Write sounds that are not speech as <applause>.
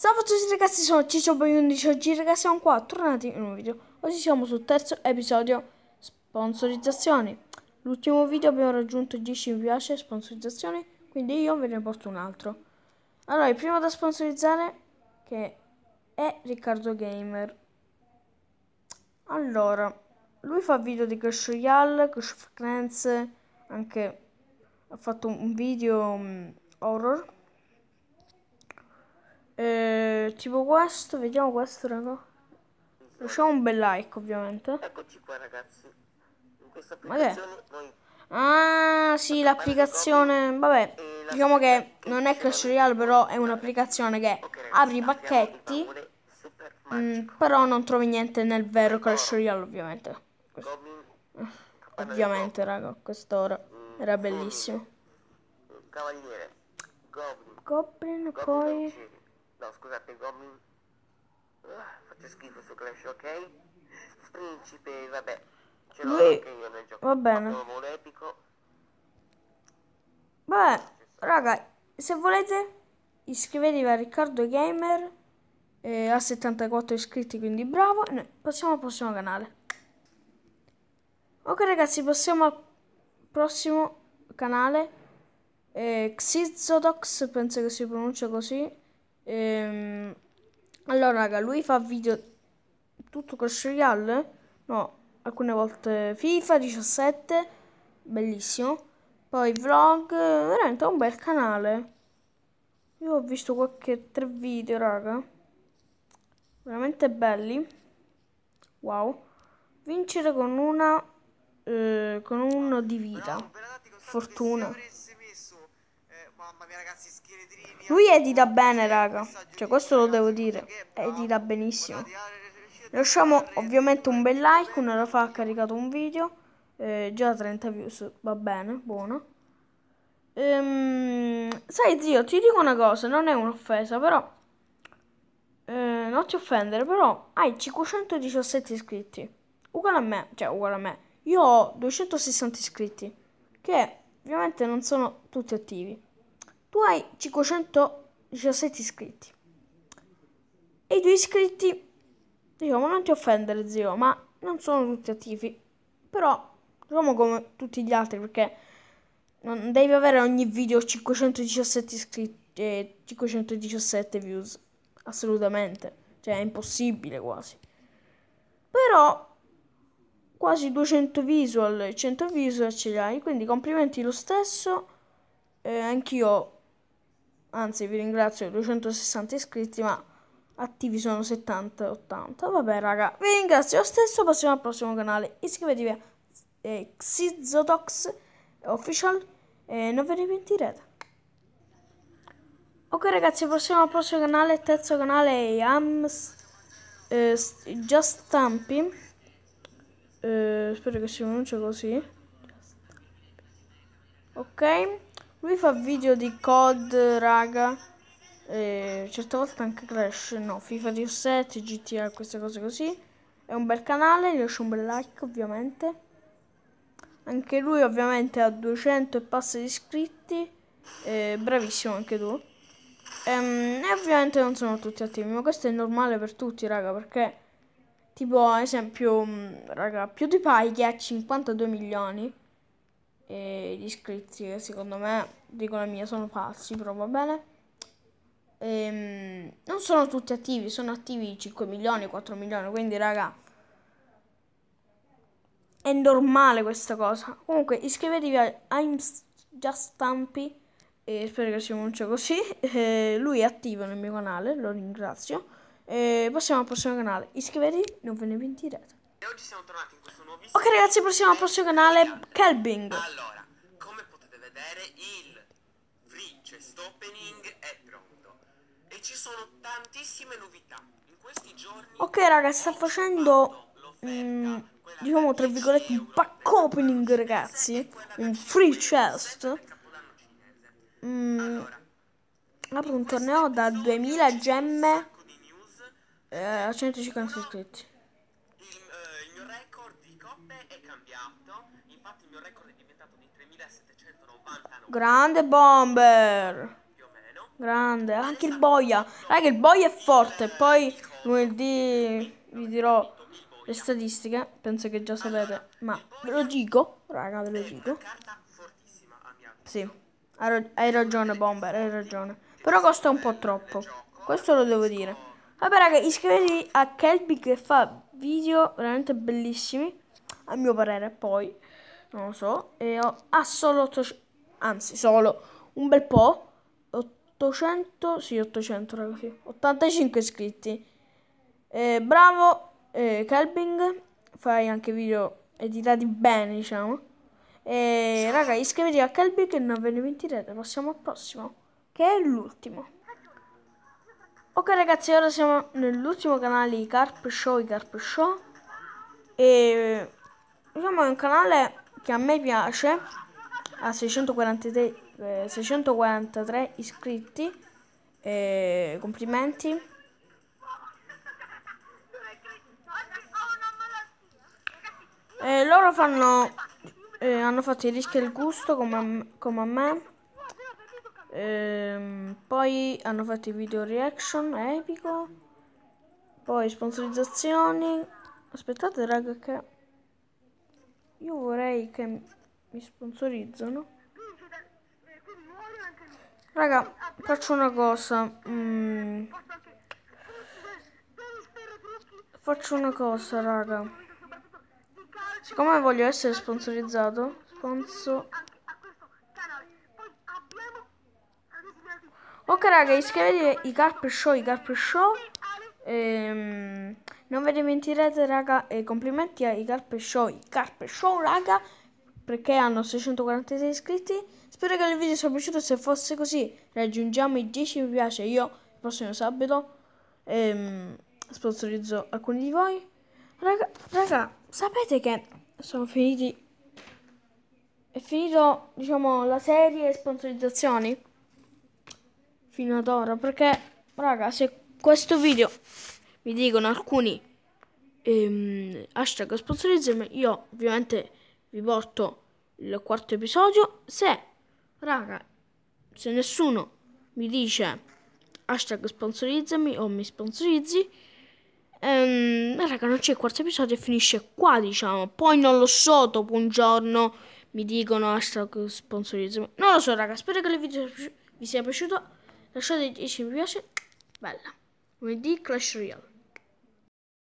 Salve a tutti ragazzi, sono Ciccio11, oggi ragazzi siamo qua, tornati in un video Oggi siamo sul terzo episodio sponsorizzazioni L'ultimo video abbiamo raggiunto 10 mi piace sponsorizzazioni, quindi io ve ne porto un altro Allora, il primo da sponsorizzare che è Riccardo Gamer Allora, lui fa video di Clash Royale, Clash of Clans, anche ha fatto un video mm, horror eh, tipo questo, vediamo questo, raga. Lasciamo un bel like, ovviamente. Eccoci qua, ragazzi. In questa applicazione noi... Ah, sì, l'applicazione... Vabbè, diciamo che non è Clash Royale, però è un'applicazione che apri i pacchetti, mh, mm, però non trovi niente nel vero ecco. Clash Royale, ovviamente. Ah, ovviamente, raga, quest'ora mm, era bellissimo. Cavaliere, Goblin, Goblin poi... No, scusate, Goblin... Ah, faccio schifo su Clash, ok? Principe, vabbè. Ce l'ho Lui... anche io nel gioco. Va bene. Epico. Vabbè, raga, se volete iscrivetevi a Riccardo Gamer. Eh, ha 74 iscritti, quindi bravo. E noi passiamo al prossimo canale. Ok ragazzi, passiamo al prossimo canale. Eh, Xizodox, penso che si pronuncia così. Ehm, allora, raga, lui fa video tutto con Royale? No, alcune volte FIFA 17, bellissimo. Poi vlog, veramente un bel canale. Io ho visto qualche tre video, raga. Veramente belli. Wow. Vincere con una... Eh, con uno di vita. Fortuna. Mamma mia ragazzi, scheletrini. Lui edita bene, raga. Cioè, questo lo devo dire. Edita benissimo. Lasciamo ovviamente un bel like, un'ora fa ha caricato un video. Eh, già 30 views, va bene, buono. Ehm, sai zio, ti dico una cosa, non è un'offesa, però... Eh, non ti offendere, però hai 517 iscritti. Uguale a me, cioè uguale a me. Io ho 260 iscritti, che ovviamente non sono tutti attivi tu hai 517 iscritti. E i tuoi iscritti, diciamo, non ti offendere, zio, ma non sono tutti attivi. Però, diciamo come tutti gli altri, perché non devi avere ogni video 517 iscritti e 517 views. Assolutamente. Cioè, è impossibile quasi. Però, quasi 200 visual e 100 visual ce li hai, quindi complimenti lo stesso. Eh, anch'io anzi vi ringrazio 260 iscritti ma attivi sono 70 80 vabbè raga vi ringrazio lo stesso passiamo al prossimo canale iscrivetevi a eh, Xizotox Official e eh, non ve ne pentirete ok ragazzi passiamo al prossimo canale terzo canale è Ams eh, Just Stamping eh, spero che si pronuncia così ok lui fa video di COD, raga. E certe volte anche Crash, no, FIFA 17, GTA, queste cose così. È un bel canale, gli lascio un bel like ovviamente. Anche lui ovviamente ha 200 e passa di iscritti. Eh, bravissimo anche tu. Ehm, e ovviamente non sono tutti attivi, ma questo è normale per tutti, raga, perché tipo ad esempio, mm, raga, PewDiePie che ha 52 milioni e gli iscritti che secondo me, dico la mia, sono falsi però va bene. Ehm, non sono tutti attivi, sono attivi 5 milioni, 4 milioni, quindi raga, è normale questa cosa. Comunque iscrivetevi a I'm Just Stumpy, e spero che si pronuncia così, <laughs> e eh, lui è attivo nel mio canale, lo ringrazio. E passiamo al prossimo canale, iscrivetevi, non ve ne pentirete oggi siamo tornati in questo nuovissimo... Ok ragazzi, prossimo prossimo canale, Kelbing. Allora, come potete vedere, il free chest opening è pronto. E ci sono tantissime novità. In questi giorni... Ok ragazzi, sta facendo... Mm, diciamo tra virgolette un pack opening ragazzi un free chest mm, apro un torneo da 2000 gemme eh, a 150 iscritti Infatti il mio record è diventato di 3799. Grande bomber! Più o meno. Grande, anche il boia. Raga, eh, il boia è forte. Poi lunedì vi dirò le statistiche, penso che già sapete, ma ve lo dico, raga, ve lo dico. Sì. Hai ragione, Bomber, hai ragione. Però costa un po' troppo. Questo lo devo dire. Vabbè, raga, iscrivetevi a Kelby che fa video veramente bellissimi a mio parere poi non lo so e ho, ha solo 800 anzi solo un bel po' 800 sì 800 ragazzi 85 iscritti eh, bravo eh, Kelbing fai anche video editati bene diciamo e sì. raga iscrivetevi a Kelbing e non ve ne pentirete passiamo al prossimo che è l'ultimo ok ragazzi ora siamo nell'ultimo canale di Carp Show i Carp Show e Sanremo un canale che a me piace, ha 643, eh, 643 iscritti, eh, complimenti. Eh, loro fanno, eh, hanno fatto i rischi del gusto come a, come a me. Ehm, poi hanno fatto i video reaction, epico. Poi sponsorizzazioni. Aspettate raga che... Io vorrei che mi sponsorizzano. Raga, faccio una cosa. Mm. Faccio una cosa, raga. Siccome voglio essere sponsorizzato, sponsor... Ok raga, iscrivetevi i Carp Show, i Carp Show. Ehm... Non ve ne mentirete, raga, e complimenti ai Carpe Show, i Carpe Show, raga, perché hanno 646 iscritti. Spero che il video sia piaciuto, se fosse così raggiungiamo i 10 mi piace io il prossimo sabato ehm, sponsorizzo alcuni di voi. Raga, raga, sapete che sono finiti è finito, diciamo, la serie sponsorizzazioni fino ad ora, perché raga, se questo video mi dicono alcuni ehm, hashtag sponsorizzami, io ovviamente vi porto il quarto episodio. Se, raga, se nessuno mi dice hashtag sponsorizzami o mi sponsorizzi, ehm, raga, non c'è il quarto episodio e finisce qua, diciamo. Poi non lo so, dopo un giorno mi dicono hashtag sponsorizzami. Non lo so, raga, spero che il video vi sia piaciuto. Lasciate 10 mi piace. Bella. Lunedì Clash Royale.